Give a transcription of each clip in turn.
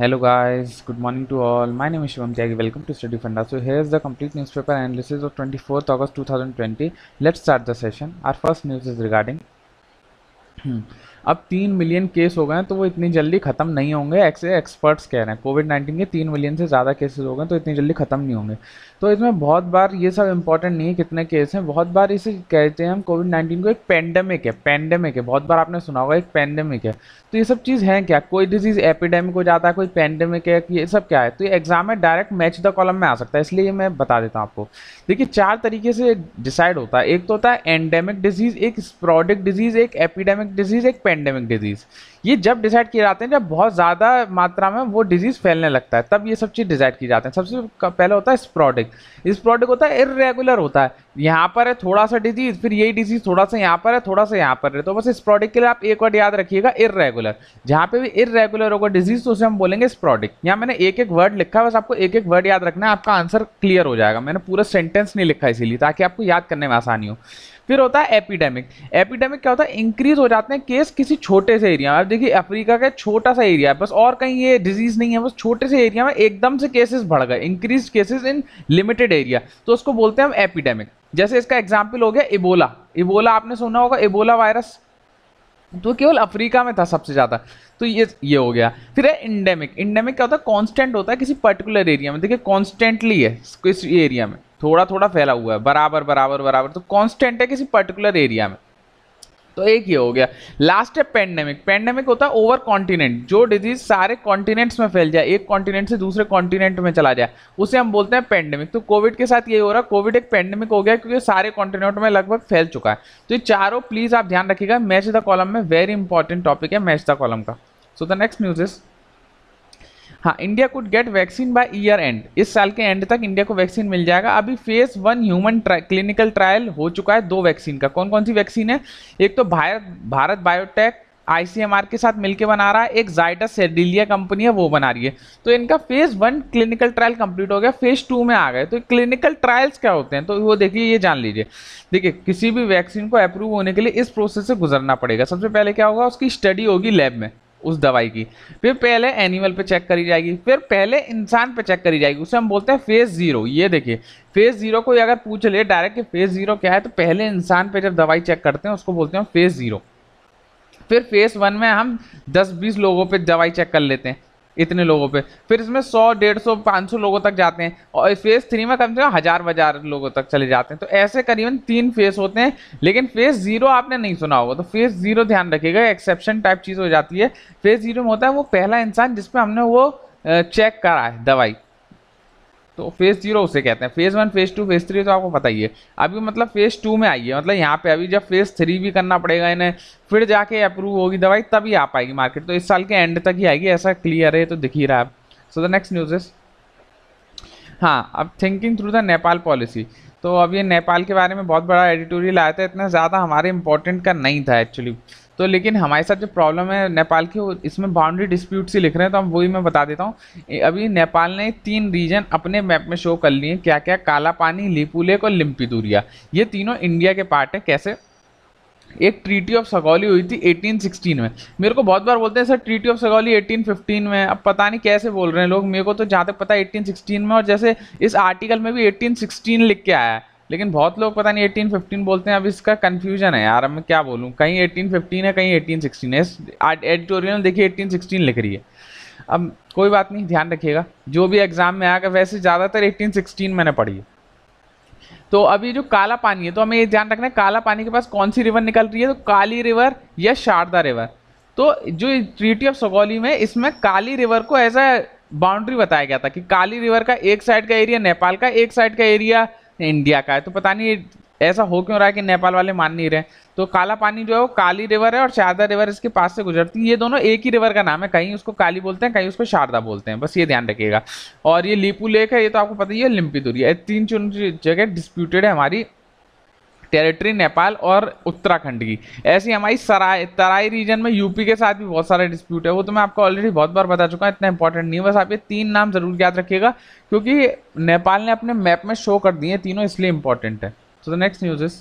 hello guys good morning to all my name is shivam tyagi welcome to study funda so here's the complete newspaper analysis of 24th august 2020 let's start the session our first news is regarding हम्म। अब तीन million case हो गए तो वो इतनी जल्दी खत्म नहीं होंगे ऐसे एक्सपर्ट्स कह रहे हैं कोविड नाइन्टीन के तीन मिलियन से ज़्यादा केसेस हो गए तो इतनी जल्दी खत्म नहीं होंगे तो इसमें बहुत बार ये सब इंपॉर्टेंट नहीं है कितने केस हैं बहुत बार इसे कहते हैं हम कोविड नाइन्टीन को एक पेंडेमिक है पेंडेमिक है बहुत बार आपने सुना होगा एक पेंडेमिक है तो ये सब चीज़ है क्या कोई डिजीज़ एपिडेमिक हो जाता है कोई पेंडेमिक है ये सब क्या है तो ये एग्जाम में डायरेक्ट मैच द कॉलम में आ सकता है इसलिए मैं बता देता हूँ आपको देखिए चार तरीके से डिसाइड होता है एक तो होता है एंडेमिक डिजीज़ एक स्प्रॉडिक डिजीज़ एक एपिडेमिक एपिडेमिक डिजीज़ एक पेंडेमिक डिजीज़ ये जब डिसाइड किए जाते हैं जब बहुत ज़्यादा मात्रा में वो डिजीज़ फैलने लगता है तब ये सब चीज़ डिसाइड की जाते हैं सबसे पहले होता है स्प्रोडिक स्प्रोडिक होता है इरेगुलर होता है यहाँ पर है थोड़ा सा डिजीज़ फिर यही डिजीज़ थोड़ा सा यहाँ पर है थोड़ा सा यहाँ पर है तो बस स्प्रोडिक के लिए आप एक वर्ड याद रखिएगा इरेगुलर जहाँ पे भी इरेगुलर होगा डिजीज़ तो उसे हम बोलेंगे स्प्रोडिक यहाँ मैंने एक एक वर्ड लिखा है बस आपको एक एक वर्ड याद रखना है आपका आंसर क्लियर हो जाएगा मैंने पूरा सेंटेंस नहीं लिखा इसीलिए ताकि आपको याद करने में आसानी हो फिर होता है एपिडेमिक एपिडेमिक क्या होता है इंक्रीज हो जाते हैं केस किसी छोटे से एरिया में देखिए अफ्रीका का छोटा सा एरिया है बस और कहीं ये डिजीज नहीं है बस छोटे से एरिया में एकदम से केसेस बढ़ गए increase cases in limited area तो उसको बोलते हैं हम एपिडेमिक जैसे इसका एग्जाम्पल हो गया इबोला इबोला आपने सुना होगा इबोला वायरस तो केवल अफ्रीका में था सबसे ज़्यादा तो ये ये हो गया फिर है इंडेमिक इंडेमिक क्या होता है कॉन्स्टेंट होता है किसी पर्टिकुलर एरिया में देखिए कॉन्स्टेंटली है किस एरिया में थोड़ा थोड़ा फैला हुआ है बराबर बराबर बराबर तो कॉन्स्टेंट है किसी पर्टिकुलर एरिया में तो एक ये हो गया लास्ट है पेंडेमिक पेंडेमिक होता है ओवर कॉन्टिनेंट जो डिजीज सारे कॉन्टिनेंट्स में फैल जाए एक कॉन्टिनेंट से दूसरे कॉन्टिनेंट में चला जाए उसे हम बोलते हैं पेंडेमिक तो कोविड के साथ ये हो रहा है कोविड एक पेंडेमिक हो गया क्योंकि सारे कॉन्टिनेंट में लगभग फैल चुका है तो ये चारों प्लीज आप ध्यान रखिएगा मैच द कॉलम में वेरी इंपॉर्टेंट टॉपिक है मैच द कॉलम का so the next news is हाँ India could get vaccine by year end इस साल के एंड तक इंडिया को वैक्सीन मिल जाएगा अभी phase one human clinical trial हो चुका है दो वैक्सीन का कौन कौन सी वैक्सीन है एक तो भारत भारत बायोटेक आईसीएमआर के साथ मिलकर बना रहा है एक जाइडस सेडिलिया कंपनी है वो बना रही है तो इनका phase one clinical trial complete हो गया फेज टू में आ गए तो क्लिनिकल ट्रायल्स क्या होते हैं तो वो देखिए ये जान लीजिए देखिए किसी भी वैक्सीन को अप्रूव होने के लिए इस प्रोसेस से गुजरना पड़ेगा सबसे पहले क्या होगा उसकी स्टडी होगी लैब में उस दवाई की फिर पहले एनिमल पे चेक करी जाएगी फिर पहले इंसान पे चेक करी जाएगी उसे हम बोलते हैं फेज ज़ीरो ये देखिए फेज ज़ीरो को अगर पूछ ले डायरेक्ट कि फेज ज़ीरो क्या है तो पहले इंसान पे जब दवाई चेक करते हैं उसको बोलते हैं फेज ज़ीरो फिर फेज वन में हम दस बीस लोगों पर दवाई चेक कर लेते हैं इतने लोगों पे फिर इसमें सौ डेढ़ सौ पाँच सौ लोगों तक जाते हैं और फेज़ थ्री में कम से कम हज़ार हज़ार लोगों तक चले जाते हैं तो ऐसे करीबन तीन फेज़ होते हैं लेकिन फेज़ ज़ीरो आपने नहीं सुना होगा तो फेज़ ज़ीरो ध्यान रखिएगा एक्सेप्शन टाइप चीज़ हो जाती है फेज़ ज़ीरो में होता है वो पहला इंसान जिसपे हमने वो चेक करा है दवाई तो फेज़ जीरो उसे कहते हैं phase one phase two phase three तो आपको पता ही है अभी मतलब फेज़ टू में आई है मतलब यहाँ पे अभी जब फेज़ थ्री भी करना पड़ेगा इन्हें फिर जाके अप्रूव होगी दवाई तभी आ पाएगी मार्केट तो इस साल के एंड तक ही आएगी ऐसा क्लियर है तो दिख ही रहा है so the next news is हाँ अब thinking through the Nepal policy तो अब ये नेपाल के बारे में बहुत बड़ा एडिटोरियल आया था इतना ज़्यादा हमारे इंपॉर्टेंट का नहीं था एक्चुअली तो लेकिन हमारे साथ जो प्रॉब्लम है नेपाल की इसमें बाउंड्री डिस्प्यूट से लिख रहे हैं तो हम वही मैं बता देता हूँ अभी नेपाल ने तीन रीजन अपने मैप में शो कर लिए क्या क्या काला पानी लिपुलेक और लिम्पीदूरिया ये तीनों इंडिया के पार्ट है कैसे एक ट्रीटी ऑफ सगौली हुई थी 1816 में मेरे को बहुत बार बोलते हैं सर ट्रीटी ऑफ सगौली 1815 में अब पता नहीं कैसे बोल रहे हैं लोग मेरे को तो जहाँ तक पता है 1816 में और जैसे इस आर्टिकल में भी 1816 लिख के आया है लेकिन बहुत लोग पता नहीं एटीन फिफ्टीन बोलते हैं अब इसका कन्फ्यूजन है यार मैं क्या बोलूँ कहीं एटीन फिफ्टीन है कहीं एटीन सिक्सटीन है एडिटोरियल देखिए सिक्सटीन लिख रही है अब कोई बात नहीं ध्यान रखिएगा जो भी एग्ज़ाम में आएगा वैसे ज़्यादातर एटीन सिक्सटीन मैंने पढ़ी है तो अभी जो काला पानी है तो हमें ये ध्यान रखना है काला पानी के पास कौन सी रिवर निकल रही है तो काली रिवर या शारदा रिवर तो जो ट्रीटी ऑफ सगौली में इसमें काली रिवर को एज अ बाउंड्री बताया गया था कि काली रिवर का एक साइड का एरिया नेपाल का एक साइड का एरिया इंडिया का है तो पता नहीं ऐसा हो क्यों रहा है कि नेपाल वाले मान नहीं रहे तो काला पानी जो है वो काली रिवर है और शारदा रिवर इसके पास से गुजरती है ये दोनों एक ही रिवर का नाम है कहीं उसको काली बोलते हैं कहीं उसको शारदा बोलते हैं बस ये ध्यान रखिएगा और ये लीपू लेक है ये तो आपको पता ही है लिम्पी दूरी है तीन चुन जगह डिस्प्यूटेड है हमारी टेरिटरी नेपाल और उत्तराखंड की ऐसी हमारी सराय तराई रीजन में यूपी के साथ भी बहुत सारे डिस्प्यूट है वो तो मैं आपको ऑलरेडी बहुत बार बता चुका हूँ इतना इंपॉर्टेंट नहीं बस आप ये तीन नाम जरूर याद रखिएगा क्योंकि नेपाल ने अपने मैप में शो कर दिए तीनों इसलिए इंपॉर्टेंट है so the next news is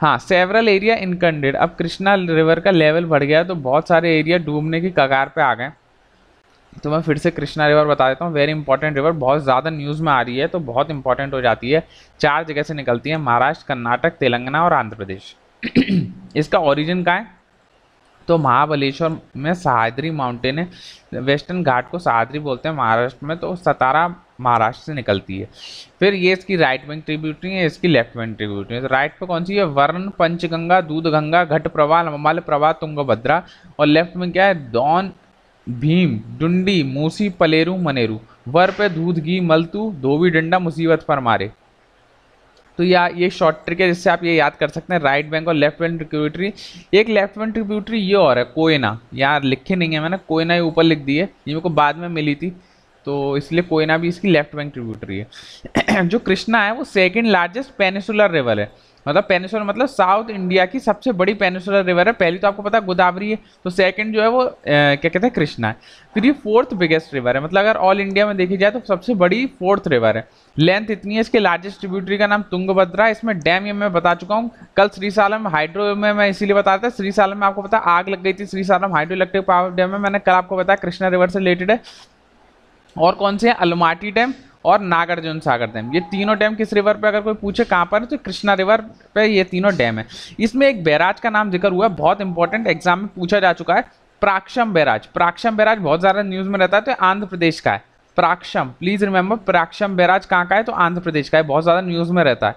हाँ सेवरल एरिया इनकंडेड अब कृष्णा रिवर का लेवल बढ़ गया तो बहुत सारे एरिया डूबने की कगार पे आ गए तो मैं फिर से कृष्णा रिवर बता देता हूँ वेरी इंपॉर्टेंट रिवर बहुत ज़्यादा न्यूज़ में आ रही है तो बहुत इंपॉर्टेंट हो जाती है चार जगह से निकलती है महाराष्ट्र कर्नाटक तेलंगाना और आंध्र प्रदेश इसका ओरिजिन कहाँ है तो महाबलेश्वर में सहाद्री माउंटेन है वेस्टर्न घाट को सहाद्री बोलते हैं महाराष्ट्र में तो सतारा महाराष्ट्र से निकलती है फिर ये इसकी राइट बैंक ट्रिब्यूटरी है इसकी लेफ्ट वैंक ट्रिब्यूटरी है तो राइट पे कौन सी है वर्ण पंचगंगा दूध गंगा घट प्रवाह लंबाल प्रवाह तुंगभद्रा और लेफ्ट में क्या है डॉन भीम डुंडी मूसी पलेरू मनेरू वर पे दूध घी मलतू धोवी डंडा मुसीबत पर मारे तो या ये शॉर्ट ट्रिक है जिससे आप ये याद कर सकते हैं राइट बैंक और लेफ्ट बैंक ट्रिब्यूटरी एक लेफ्ट बैंक ट्रिब्यूटरी ये और है कोयना यार लिखे नहीं है मैंने कोयना ही ऊपर लिख दी है ये मेरे को बाद में मिली थी तो इसलिए कोयना भी इसकी लेफ्ट बैंक ट्रिब्यूटरी है जो कृष्णा है वो सेकेंड लार्जेस्ट पेनिसुलर रिवर है मतलब पेनिसुलर मतलब साउथ इंडिया की सबसे बड़ी पेनिसुलर रिवर है पहली तो आपको पता है गोदावरी है तो सेकंड जो है वो क्या कहते हैं कृष्णा है फिर ये फोर्थ बिगेस्ट रिवर है मतलब अगर ऑल इंडिया में देखी जाए तो सबसे बड़ी फोर्थ रिवर है लेंथ इतनी है इसके लार्जेस्ट ट्रिब्यूटरी का नाम तुंगभद्रा इसमें डैम ये मैं बता चुका हूँ कल श्रीसालम हाइड्रो में मैं इसीलिए बता था श्रीसालम में आपको पता आग लग गई थी Srisailam hydroelectric power dam में मैंने कल आपको बताया कृष्णा रिवर से रिलेटेड है और कौन से हैं अलमाटी डैम और नागार्जुन सागर डैम ये तीनों डैम किस रिवर पे अगर कोई पूछे कहाँ पर तो कृष्णा रिवर पे ये तीनों डैम है इसमें एक बैराज का नाम जिक्र हुआ है बहुत इंपॉर्टेंट एग्जाम में पूछा जा चुका है प्राक्षम बैराज प्राक्षम बैराज बहुत ज़्यादा न्यूज़ में रहता है तो आंध्र प्रदेश का है Prakasam please remember Prakasam barrage कहाँ का है तो आंध्र प्रदेश का है बहुत ज़्यादा न्यूज़ में रहता है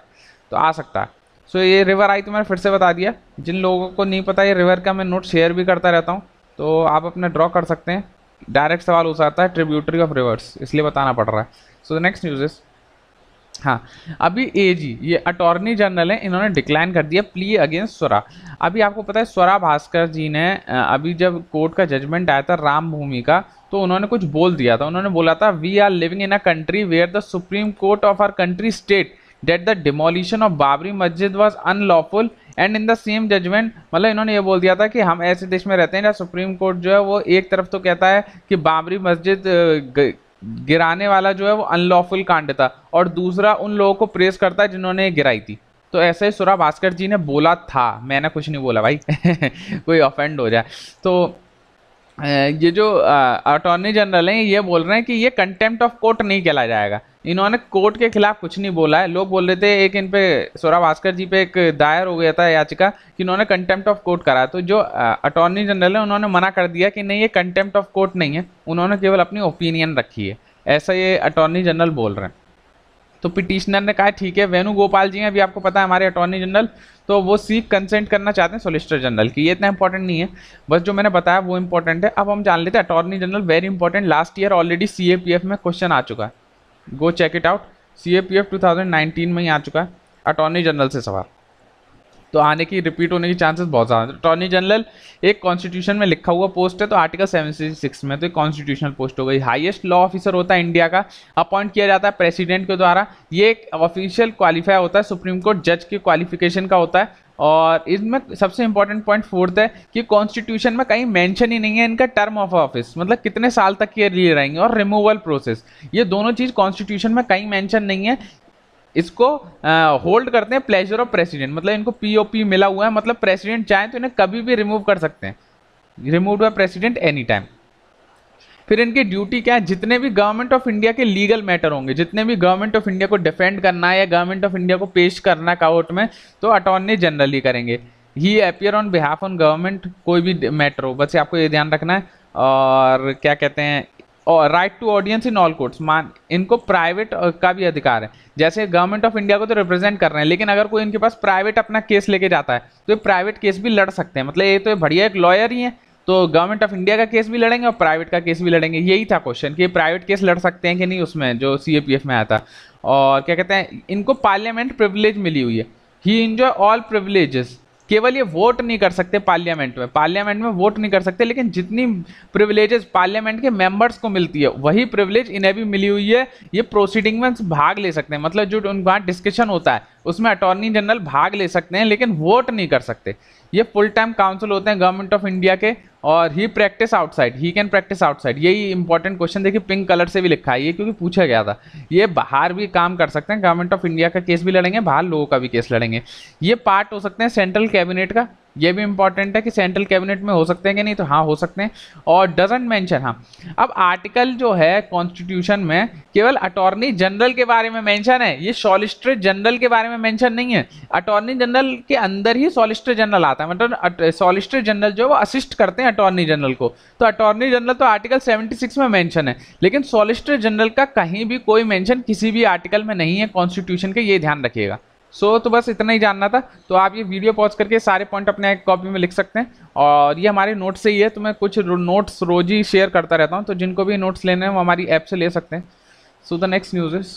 तो आ सकता है सो ये रिवर आई तो मैंने फिर से बता दिया जिन लोगों को नहीं पता ये रिवर का मैं नोट शेयर भी करता रहता हूँ तो आप अपना ड्रॉ कर सकते हैं डायरेक्ट सवाल हो सकता है ट्रिब्यूटरी ऑफ रिवर्स इसलिए बताना पड़ रहा है so the next news is हाँ अभी ए जी ये अटॉर्नी जनरल है इन्होंने डिक्लाइन कर दिया प्ली अगेंस्ट स्वरा अभी आपको पता है स्वरा भास्कर जी ने अभी जब कोर्ट का जजमेंट आया था राम भूमि का तो उन्होंने कुछ बोल दिया था उन्होंने बोला था we are living in a country where the supreme court of our country stated that the demolition of Babri Masjid was unlawful and in the same judgement मतलब इन्होंने ये बोल दिया था कि हम ऐसे देश में रहते हैं जहाँ सुप्रीम कोर्ट जो है वो एक तरफ तो कहता है कि बाबरी मस्जिद गिराने वाला जो है वो अनलॉफुल कांड था और दूसरा उन लोगों को प्रेस करता है जिन्होंने गिराई थी तो ऐसे ही सुरा भास्कर जी ने बोला था मैंने कुछ नहीं बोला भाई कोई ऑफेंड हो जाए तो ये जो अटॉर्नी जनरल हैं ये बोल रहे हैं कि ये कंटेम्प्ट ऑफ कोर्ट नहीं कहला जाएगा इन्होंने कोर्ट के खिलाफ कुछ नहीं बोला है लोग बोल रहे थे एक इन पे सौरा भास्कर जी पे एक दायर हो गया था याचिका कि इन्होंने कंटेम्प्ट ऑफ कोर्ट करा तो जो अटॉर्नी जनरल है उन्होंने मना कर दिया कि नहीं ये कंटेम्प्ट ऑफ कोर्ट नहीं है उन्होंने केवल अपनी ओपिनियन रखी है ऐसा ये अटॉर्नी जनरल बोल रहे हैं तो पिटिशनर ने कहा ठीक है वेणुगोपाल जी हैं अभी आपको पता है हमारे अटॉर्नी जनरल तो वो सीख कंसेंट करना चाहते हैं सोलिसिटर जनरल की ये इतना इंपॉर्टेंट नहीं है बस जो मैंने बताया वो इंपॉर्टेंट है अब हम जान लेते हैं attorney general very important last year already C में क्वेश्चन आ चुका है go check it out C A P F two thousand nineteen में ही आ चुका है अटॉर्नी जनरल से सवाल तो आने की रिपीट होने की चांसेस बहुत ज़्यादा है अटॉर्नी जनरल एक कॉन्स्टिट्यूशन में लिखा हुआ पोस्ट है तो आर्टिकल सिक्स में तो एक कॉन्स्टिट्यूशनल पोस्ट हो गई हाईएस्ट लॉ ऑफिसर होता है इंडिया का अपॉइंट किया जाता है प्रेसिडेंट के द्वारा ये एक ऑफिशियल क्वालिफाई होता है सुप्रीम कोर्ट जज के क्वालिफिकेशन का होता है और इसमें सबसे इंपॉर्टेंट पॉइंट फोर्थ है कि कॉन्स्टिट्यूशन में कहीं मेंशन ही नहीं है इनका टर्म ऑफ ऑफिस मतलब कितने साल तक ये लिए रहेंगे और रिमूवल प्रोसेस ये दोनों चीज़ कॉन्स्टिट्यूशन में कहीं मेंशन नहीं है इसको होल्ड करते हैं प्लेजर ऑफ प्रेसिडेंट मतलब इनको पीओपी मिला हुआ है मतलब प्रेसिडेंट चाहें तो इन्हें कभी भी रिमूव कर सकते हैं remove by president any time फिर इनकी ड्यूटी क्या है जितने भी गवर्नमेंट ऑफ इंडिया के लीगल मैटर होंगे जितने भी गवर्नमेंट ऑफ इंडिया को डिफेंड करना है या गवर्नमेंट ऑफ इंडिया को पेश करना है कोर्ट में तो अटॉर्नी जनरल ही करेंगे ही appear on behalf on government कोई भी मैटर हो बस आपको ये ध्यान रखना है और क्या कहते हैं और right to audience in all courts मान इनको प्राइवेट का भी अधिकार है जैसे गवर्नमेंट ऑफ इंडिया को तो रिप्रेजेंट कर रहे हैं लेकिन अगर कोई इनके पास प्राइवेट अपना केस लेके जाता है तो ये प्राइवेट केस भी लड़ सकते हैं मतलब ये तो बढ़िया एक लॉयर ही है तो गवर्नमेंट ऑफ इंडिया का केस भी लड़ेंगे और प्राइवेट का केस भी लड़ेंगे यही था क्वेश्चन कि प्राइवेट केस लड़ सकते हैं कि नहीं उसमें जो सी में आया था और क्या कहते हैं इनको पार्लियामेंट प्रिविलेज मिली हुई है ही इन्जॉय ऑल प्रिविलेजेस केवल ये वोट नहीं कर सकते पार्लियामेंट में पार्लियामेंट में वोट नहीं कर सकते लेकिन जितनी प्रिविलेजेस पार्लियामेंट के मेंबर्स को मिलती है वही प्रिविलेज इन्हें भी मिली हुई है ये प्रोसीडिंग में भाग ले सकते हैं मतलब जो उनके वहाँ डिस्कशन होता है उसमें अटॉर्नी जनरल भाग ले सकते हैं लेकिन वोट नहीं कर सकते ये फुल टाइम काउंसिल होते हैं गवर्नमेंट ऑफ इंडिया के और ही प्रैक्टिस आउटसाइड ही कैन प्रैक्टिस आउटसाइड यही इंपॉर्टेंट क्वेश्चन देखिए पिंक कलर से भी लिखा है ये क्योंकि पूछा गया था ये बाहर भी काम कर सकते हैं गवर्नमेंट ऑफ इंडिया का केस भी लड़ेंगे बाहर लोगों का भी केस लड़ेंगे ये पार्ट हो सकते हैं सेंट्रल कैबिनेट का ये भी इंपॉर्टेंट है कि सेंट्रल कैबिनेट में हो सकते हैं कि नहीं तो हाँ हो सकते हैं और डजेंट मेंशन हाँ अब आर्टिकल जो है कॉन्स्टिट्यूशन में केवल अटॉर्नी जनरल के बारे में मेंशन है ये सॉलिस्टर जनरल के बारे में मेंशन नहीं है अटॉर्नी जनरल के अंदर ही सॉलिस्टर जनरल आता है मतलब सॉलिस्टर जनरल जो है वो असिस्ट करते हैं अटॉर्नी जनरल को तो अटॉर्नी जनरल तो आर्टिकल सेवेंटी में मैंशन है लेकिन सॉलिस्टर जनरल का कहीं भी कोई मैंशन किसी भी आर्टिकल में नहीं है कॉन्स्टिट्यूशन के ये ध्यान रखिएगा सो so, तो बस इतना ही जानना था तो आप ये वीडियो पॉज करके सारे पॉइंट अपने कॉपी में लिख सकते हैं और ये हमारे नोट्स से ही है तो मैं कुछ नोट्स रोज ही शेयर करता रहता हूँ तो जिनको भी नोट्स लेने हैं वो हमारी ऐप से ले सकते हैं so the next news is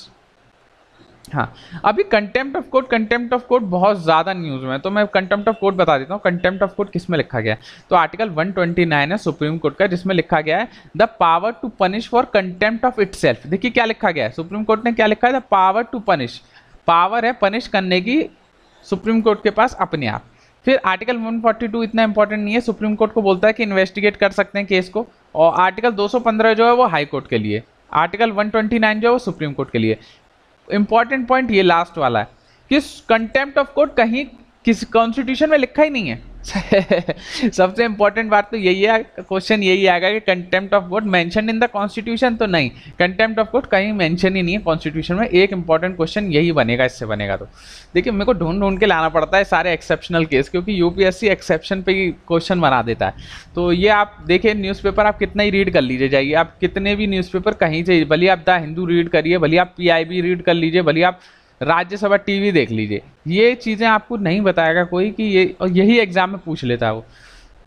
हाँ अभी contempt of court contempt of court बहुत ज़्यादा न्यूज़ में तो मैं कंटेम्प्ट ऑफ कोर्ट बता देता हूँ कंटेम्प्ट ऑफ कोर्ट किस में लिखा गया है तो आर्टिकल 129 है सुप्रीम कोर्ट का जिसमें लिखा गया है the power to punish for contempt of it देखिए क्या लिखा गया है सुप्रीम कोर्ट ने क्या लिखा है the power to punish power है पनिश करने की सुप्रीम कोर्ट के पास अपने आप फिर आर्टिकल 142 इतना इंपॉर्टेंट नहीं है सुप्रीम कोर्ट को बोलता है कि इन्वेस्टिगेट कर सकते हैं केस को और आर्टिकल 215 जो है वो हाई कोर्ट के लिए आर्टिकल 129 जो है वो सुप्रीम कोर्ट के लिए इंपॉर्टेंट पॉइंट ये लास्ट वाला है कि कंटेम्प्ट ऑफ कोर्ट कहीं किस कॉन्स्टिट्यूशन में लिखा ही नहीं है सबसे इंपॉर्टेंट बात तो यही है क्वेश्चन यही आएगा कि contempt of court mention in the constitution तो नहीं कंटेम्प्ट ऑफ कोर्ट कहीं मेंशन ही नहीं है कॉन्स्टिट्यूशन में एक इंपॉर्टेंट क्वेश्चन यही बनेगा इससे बनेगा तो देखिए मेरे को ढूंढ ढूंढ के लाना पड़ता है सारे एक्सेप्शनल केस क्योंकि यूपीएससी एक्सेप्शन पर ही क्वेश्चन बना देता है तो ये आप देखिए न्यूज़पेपर आप कितना ही रीड कर लीजिए जाइए आप कितने भी न्यूज़पेपर कहीं से भले आप द हिंदू रीड करिए भले आप पी रीड कर लीजिए भले आप राज्यसभा टीवी देख लीजिए ये चीज़ें आपको नहीं बताएगा कोई कि ये और यही एग्ज़ाम में पूछ लेता है वो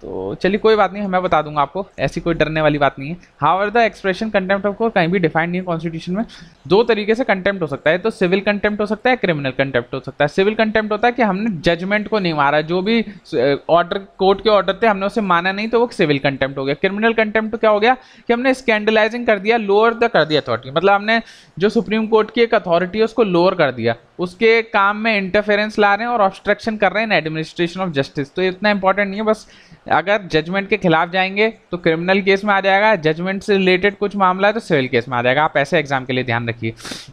तो चलिए कोई बात नहीं मैं बता दूंगा आपको ऐसी कोई डरने वाली बात नहीं है how are the expression contempt of court कहीं भी डिफाइंड नहीं है कॉन्स्टिट्यूशन में दो तरीके से कंटेम्प्ट हो सकता है तो सिविल कंटेम्प्ट हो सकता है क्रिमिनल कंटेम्प्ट हो सकता है सिविल कंटेम्प्ट होता है कि हमने जजमेंट को नहीं मारा जो भी ऑर्डर कोर्ट के ऑर्डर थे हमने उसे माना नहीं तो वो सिविल कंटेम्प्ट हो गया क्रिमिनल कंटेम्प्ट क्या हो गया कि हमने स्कैंडलाइजिंग कर दिया लोअर द कर दिया अथॉरिटी मतलब हमने जो सुप्रीम कोर्ट की एक अथॉरिटी है उसको लोअर कर दिया उसके काम में इंटरफेरेंस ला रहे हैं और ऑब्स्ट्रक्शन कर रहे हैं एडमिनिस्ट्रेशन ऑफ जस्टिस तो इतना इंपॉर्टेंट नहीं है बस अगर जजमेंट के खिलाफ जाएंगे तो क्रिमिनल केस में आ जाएगा जजमेंट से रिलेटेड कुछ मामला है तो सिविल केस में आ जाएगा आप ऐसे एग्जाम के लिए ध्यान रखिए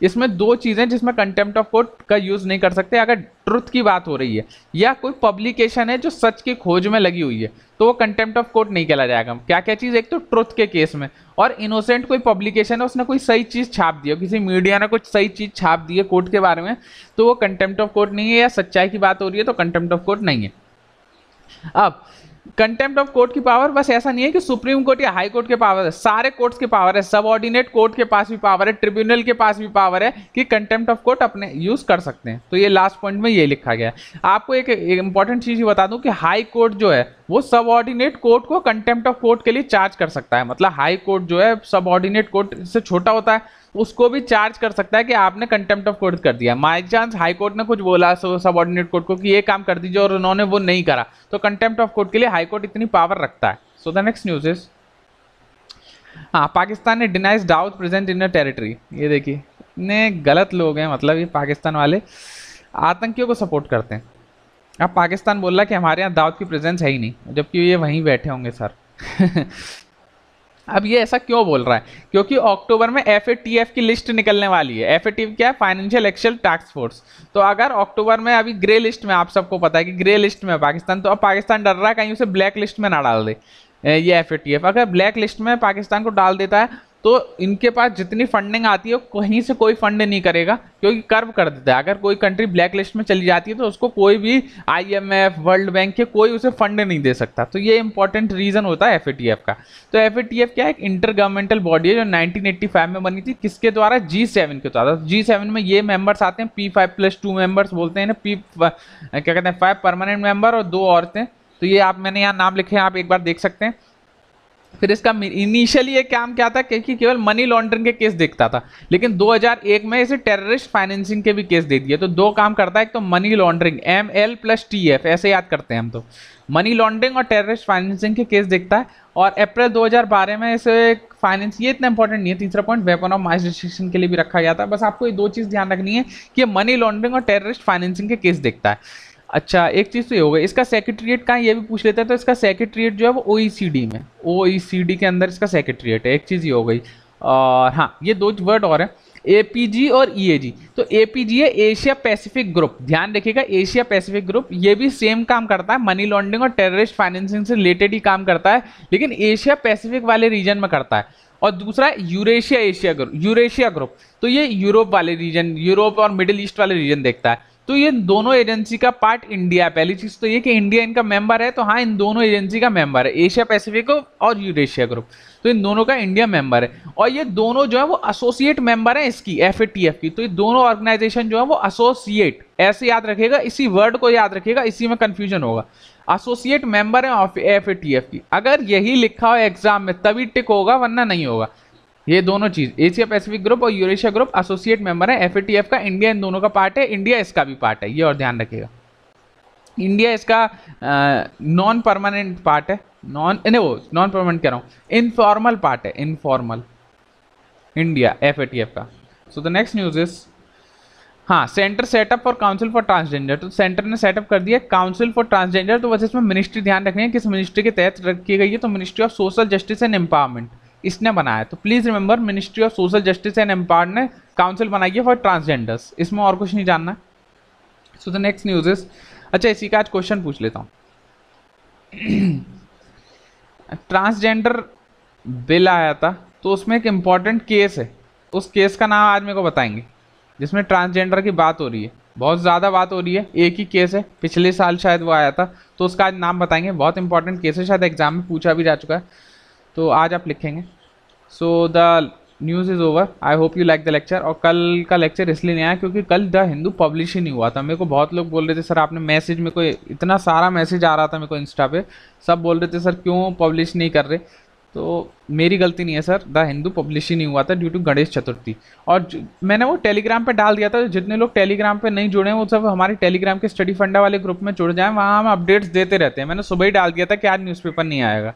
इसमें दो चीज़ें जिसमें कंटेम्प्ट ऑफ कोर्ट का यूज़ नहीं कर सकते अगर ट्रुथ की बात हो रही है या कोई पब्लिकेशन है जो सच की खोज में लगी हुई है तो वो कंटेम्प्ट ऑफ कोर्ट नहीं कहला जाएगा क्या क्या चीज़ एक तो ट्रुथ के केस में और इनोसेंट कोई पब्लिकेशन है उसने कोई सही चीज़ छाप दी हो किसी मीडिया ने कुछ सही चीज़ छाप दी है कोर्ट के बारे में तो वो कंटेम्प्ट ऑफ कोर्ट नहीं है या सच्चाई की बात हो रही है तो कंटेम्प्ट ऑफ कोर्ट नहीं है अब कंटेम्प्ट ऑफ कोर्ट की पावर बस ऐसा नहीं है कि सुप्रीम कोर्ट या हाई कोर्ट के पावर है सारे कोर्ट्स के पावर है सब ऑर्डिनेट कोर्ट के पास भी पावर है ट्रिब्यूनल के पास भी पावर है कि कंटेम्प्ट ऑफ कोर्ट अपने यूज कर सकते हैं तो ये लास्ट पॉइंट में ये लिखा गया है आपको एक इंपॉर्टेंट चीज बता दूं कि हाई कोर्ट जो है वो सब ऑर्डिनेट कोर्ट को कंटेम्प्ट ऑफ कोर्ट के लिए चार्ज कर सकता है मतलब हाई कोर्ट जो है सब ऑर्डिनेट कोर्ट से छोटा होता है उसको भी चार्ज कर सकता है कि आपने कंटेम्प्ट ऑफ कोर्ट कर दिया माई चांस हाई कोर्ट ने कुछ बोला सबॉर्डिनेट कोर्ट को कि ये काम कर दीजिए और उन्होंने वो नहीं करा तो कंटेम्प्ट ऑफ कोर्ट के लिए हाई कोर्ट इतनी पावर रखता है so the next news is हाँ पाकिस्तान ने denies doubt present in a territory ये देखिए इतने गलत लोग हैं मतलब ये पाकिस्तान वाले आतंकियों को सपोर्ट करते हैं अब पाकिस्तान बोल रहा है कि हमारे यहाँ दाऊद की प्रेजेंस है ही नहीं जबकि ये वहीं बैठे होंगे सर अब ये ऐसा क्यों बोल रहा है क्योंकि अक्टूबर में एफ की लिस्ट निकलने वाली है एफ क्या है फाइनेंशियल एक्शन टास्क फोर्स तो अगर अक्टूबर में अभी ग्रे लिस्ट में आप सबको पता है कि ग्रे लिस्ट में पाकिस्तान तो अब पाकिस्तान डर रहा है कहीं उसे ब्लैक लिस्ट में ना डाल दे ये एफ अगर ब्लैक लिस्ट में पाकिस्तान को डाल देता है तो इनके पास जितनी फंडिंग आती है कहीं से कोई फंड नहीं करेगा क्योंकि कर्व कर देता है अगर कोई कंट्री ब्लैक लिस्ट में चली जाती है तो उसको कोई भी आईएमएफ वर्ल्ड बैंक के कोई उसे फंड नहीं दे सकता तो ये इंपॉर्टेंट रीज़न होता है एफ का तो एफ क्या है एक इंटर गवर्नमेंटल बॉडी है जो नाइनटीन में बनी थी किसके द्वारा जी सेवन के द्वारा जी तो सेवन में ये मेम्बर्स आते हैं P five plus two members बोलते हैं ना पी क्या कहते हैं फाइव परमानेंट मेंबर और दो औरतें तो ये आप मैंने यहाँ नाम लिखे हैं आप एक बार देख सकते हैं फिर इसका इनिशियली ये काम क्या था क्योंकि केवल मनी लॉन्ड्रिंग के केस देखता था लेकिन 2001 में इसे टेररिस्ट फाइनेंसिंग के भी केस दे दिए तो दो काम करता है एक तो money laundering M L plus T F ऐसे याद करते हैं हम तो मनी लॉन्ड्रिंग और टेररिस्ट फाइनेंसिंग के केस देखता है और अप्रैल 2012 में इसे फाइनेंस ये इतना इंपॉर्टेंट नहीं है तीसरा पॉइंट वेपन ऑफ मास के लिए भी रखा गया था बस आपको ये दो चीज़ ध्यान रखनी है कि मनी लॉन्ड्रिंग और टेररिस्ट फाइनेंसिंग के केस देखता है अच्छा एक चीज़ तो ये हो गई इसका सेक्रेटरीट कहाँ ये भी पूछ लेते हैं तो इसका सेक्रेटरीट जो है वो ओईसीडी में ओईसीडी के अंदर इसका सेक्रेटरीट है एक चीज़ ये हो गई और हाँ ये दो वर्ड और हैं एपीजी और ईएजी e तो एपीजी है एशिया पैसिफिक ग्रुप ध्यान रखिएगा एशिया पैसिफिक ग्रुप ये भी सेम काम करता है मनी लॉन्ड्रिंग और टेररिस्ट फाइनेंसिंग से रिलेटेड ही काम करता है लेकिन एशिया पैसिफिक वाले रीजन में करता है और दूसरा Eurasia Asia group Eurasia group तो ये यूरोप वाले रीजन यूरोप और मिडिल ईस्ट वाले रीजन देखता है तो ये दोनों एजेंसी का पार्ट इंडिया पहली चीज तो ये कि इंडिया इनका मेंबर है तो हाँ इन दोनों एजेंसी का मेंबर है एशिया पैसिफिक और यूरेशिया ग्रुप तो इन दोनों का इंडिया मेंबर है और ये दोनों जो है वो एसोसिएट मेंबर है इसकी एफ की तो ये दोनों ऑर्गेनाइजेशन जो है वो एसोसिएट ऐसे याद रखेगा इसी वर्ड को याद रखेगा इसी में कन्फ्यूजन होगा एसोसिएट मेंबर है एफ की अगर यही लिखा हो एग्जाम में तभी टिक होगा वरना नहीं होगा ये दोनों चीज एशिया पैसिफिक ग्रुप और Eurasia group associate member F एफ का इंडिया इन दोनों का पार्ट है इंडिया इसका भी पार्ट है ये और ध्यान रखिएगा इंडिया इसका नॉन परमानेंट पार्ट है नॉन वो नॉन परमानेंट कह रहा हूँ इनफॉर्मल पार्ट है इनफॉर्मल इंडिया एफ का so the next news is हाँ centre setup for council for transgender तो सेंटर ने सेटअप कर दिया काउंसिल फॉर ट्रांसजेंडर तो बस इसमें मिनिस्ट्री ध्यान रखनी है किस मिनिस्ट्री के तहत रखी गई है तो ministry of social justice and empowerment इसने बनाया तो please remember ministry of social justice and empower ने काउंसिल बनाई है फॉर ट्रांसजेंडर्स इसमें और कुछ नहीं जानना so the next news is अच्छा इसी का आज क्वेश्चन पूछ लेता हूँ ट्रांसजेंडर बिल आया था तो उसमें एक इम्पॉर्टेंट केस है उस केस का नाम आज मेरे को बताएंगे जिसमें ट्रांसजेंडर की बात हो रही है बहुत ज़्यादा बात हो रही है एक ही केस है पिछले साल शायद वो आया था तो उसका आज नाम बताएंगे बहुत इंपॉर्टेंट केस है शायद एग्जाम में पूछा भी जा चुका है तो आज आप लिखेंगे so the news is over I hope you like the lecture और कल का लेक्चर इसलिए नहीं आया क्योंकि कल द हिंदू पब्लिश ही नहीं हुआ था मेरे को बहुत लोग बोल रहे थे सर आपने मैसेज में कोई इतना सारा मैसेज आ रहा था मेरे को इंस्टा पे सब बोल रहे थे सर क्यों पब्लिश नहीं कर रहे तो मेरी गलती नहीं है सर द हिंदू पब्लिश ही नहीं हुआ था ड्यू टू गणेश चतुर्थी और मैंने वो टेलीग्राम पे डाल दिया था जितने लोग टेलीग्राम पे नहीं जुड़े हैं वो सब हमारे टेलीग्राम के स्टडी फंडा वाले ग्रुप में जुड़ जाएं वहाँ हम अपडेट्स देते रहते हैं मैंने सुबह ही डाल दिया था कि आज न्यूज़पेपर नहीं आएगा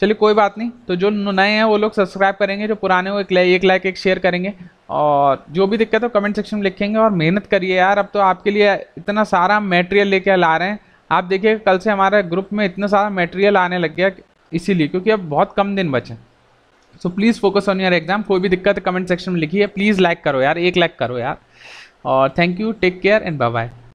चलिए कोई बात नहीं तो जो नए हैं वो लोग सब्सक्राइब करेंगे जो पुराने वो एक लाइक एक, एक शेयर करेंगे और जो भी दिक्कत हो कमेंट सेक्शन में लिखेंगे और मेहनत करिए यार अब तो आपके लिए इतना सारा मेटेरियल लेके ला रहे हैं आप देखिए कल से हमारे ग्रुप में इतना सारा मेटेरियल आने लग गया इसीलिए क्योंकि अब बहुत कम दिन बचे so please focus on your exam कोई भी दिक्कत कमेंट सेक्शन में लिखिए प्लीज़ लाइक करो यार एक लाइक करो यार और thank you take care and bye bye